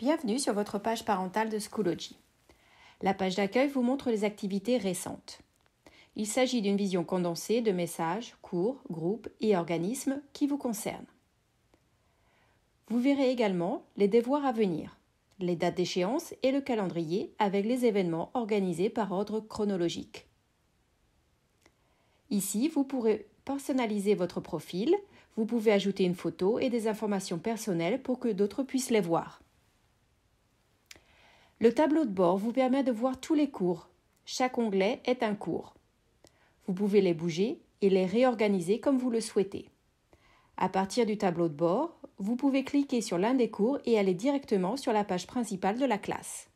Bienvenue sur votre page parentale de Schoology. La page d'accueil vous montre les activités récentes. Il s'agit d'une vision condensée de messages, cours, groupes et organismes qui vous concernent. Vous verrez également les devoirs à venir, les dates d'échéance et le calendrier avec les événements organisés par ordre chronologique. Ici, vous pourrez personnaliser votre profil, vous pouvez ajouter une photo et des informations personnelles pour que d'autres puissent les voir. Le tableau de bord vous permet de voir tous les cours. Chaque onglet est un cours. Vous pouvez les bouger et les réorganiser comme vous le souhaitez. À partir du tableau de bord, vous pouvez cliquer sur l'un des cours et aller directement sur la page principale de la classe.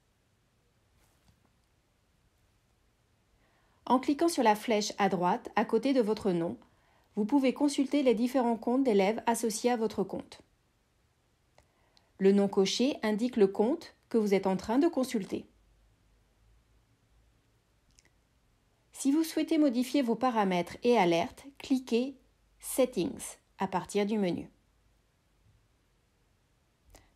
En cliquant sur la flèche à droite à côté de votre nom, vous pouvez consulter les différents comptes d'élèves associés à votre compte. Le nom coché indique le compte que vous êtes en train de consulter. Si vous souhaitez modifier vos paramètres et alertes, cliquez Settings à partir du menu.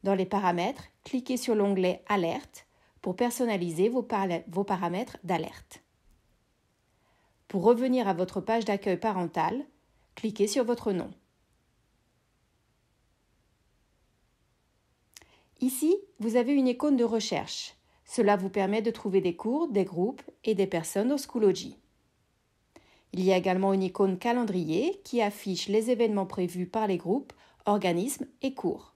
Dans les paramètres, cliquez sur l'onglet Alertes » pour personnaliser vos, vos paramètres d'alerte. Pour revenir à votre page d'accueil parental, cliquez sur votre nom. Ici, vous avez une icône de recherche. Cela vous permet de trouver des cours, des groupes et des personnes au Schoology. Il y a également une icône calendrier qui affiche les événements prévus par les groupes, organismes et cours.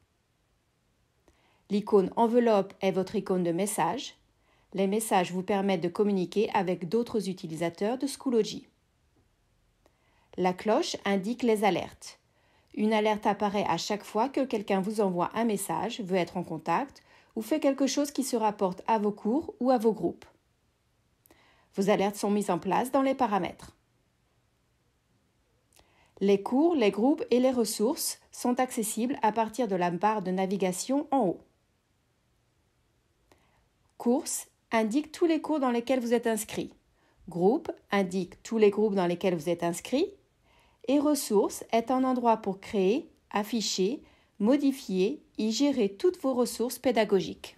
L'icône enveloppe est votre icône de message. Les messages vous permettent de communiquer avec d'autres utilisateurs de Schoology. La cloche indique les alertes. Une alerte apparaît à chaque fois que quelqu'un vous envoie un message, veut être en contact ou fait quelque chose qui se rapporte à vos cours ou à vos groupes. Vos alertes sont mises en place dans les paramètres. Les cours, les groupes et les ressources sont accessibles à partir de la barre de navigation en haut. Courses indique tous les cours dans lesquels vous êtes inscrit. Groupe indique tous les groupes dans lesquels vous êtes inscrit et ressources est un endroit pour créer, afficher, modifier et gérer toutes vos ressources pédagogiques.